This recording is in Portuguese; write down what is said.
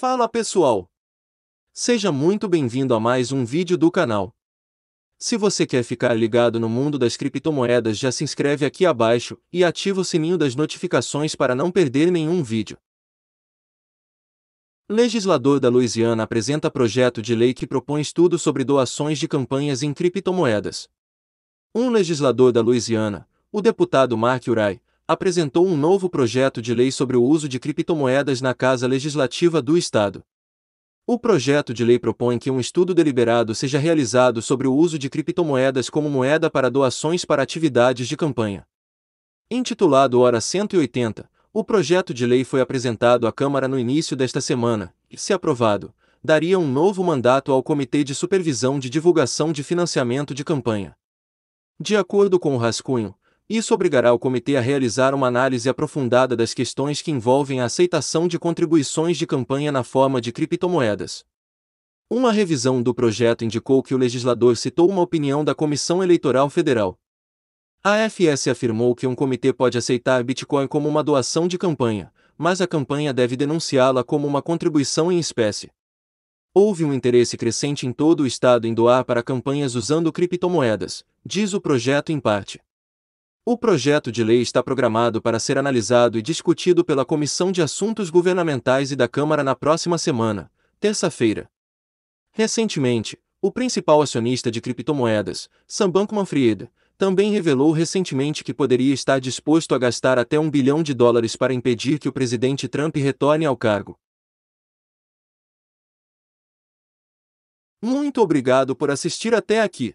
Fala pessoal! Seja muito bem-vindo a mais um vídeo do canal. Se você quer ficar ligado no mundo das criptomoedas já se inscreve aqui abaixo e ativa o sininho das notificações para não perder nenhum vídeo. Legislador da Louisiana apresenta projeto de lei que propõe estudo sobre doações de campanhas em criptomoedas. Um legislador da Louisiana, o deputado Mark Uray, apresentou um novo projeto de lei sobre o uso de criptomoedas na Casa Legislativa do Estado. O projeto de lei propõe que um estudo deliberado seja realizado sobre o uso de criptomoedas como moeda para doações para atividades de campanha. Intitulado Hora 180, o projeto de lei foi apresentado à Câmara no início desta semana e, se aprovado, daria um novo mandato ao Comitê de Supervisão de Divulgação de Financiamento de Campanha. De acordo com o rascunho, isso obrigará o comitê a realizar uma análise aprofundada das questões que envolvem a aceitação de contribuições de campanha na forma de criptomoedas. Uma revisão do projeto indicou que o legislador citou uma opinião da Comissão Eleitoral Federal. A FS afirmou que um comitê pode aceitar Bitcoin como uma doação de campanha, mas a campanha deve denunciá-la como uma contribuição em espécie. Houve um interesse crescente em todo o estado em doar para campanhas usando criptomoedas, diz o projeto em parte. O projeto de lei está programado para ser analisado e discutido pela Comissão de Assuntos Governamentais e da Câmara na próxima semana, terça-feira. Recentemente, o principal acionista de criptomoedas, Sam Bankman-Fried, também revelou recentemente que poderia estar disposto a gastar até um bilhão de dólares para impedir que o presidente Trump retorne ao cargo. Muito obrigado por assistir até aqui.